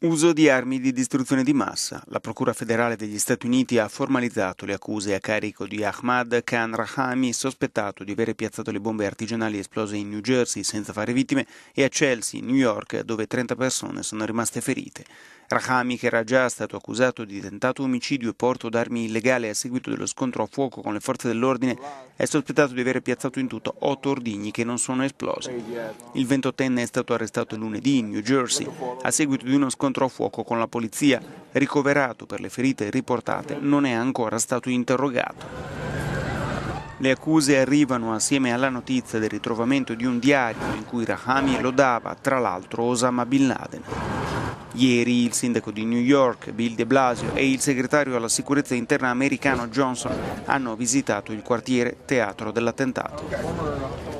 Uso di armi di distruzione di massa. La Procura federale degli Stati Uniti ha formalizzato le accuse a carico di Ahmad Khan Rahami, sospettato di aver piazzato le bombe artigianali esplose in New Jersey senza fare vittime, e a Chelsea, New York, dove 30 persone sono rimaste ferite. Rahami, che era già stato accusato di tentato omicidio e porto d'armi illegale a seguito dello scontro a fuoco con le forze dell'ordine, è sospettato di aver piazzato in tutto otto ordigni che non sono esplosi. Il 28enne è stato arrestato lunedì in New Jersey a seguito di uno scontro a fuoco con la polizia. Ricoverato per le ferite riportate, non è ancora stato interrogato. Le accuse arrivano assieme alla notizia del ritrovamento di un diario in cui Rahami lodava tra l'altro Osama Bin Laden. Ieri il sindaco di New York, Bill de Blasio, e il segretario alla sicurezza interna americano Johnson hanno visitato il quartiere teatro dell'attentato.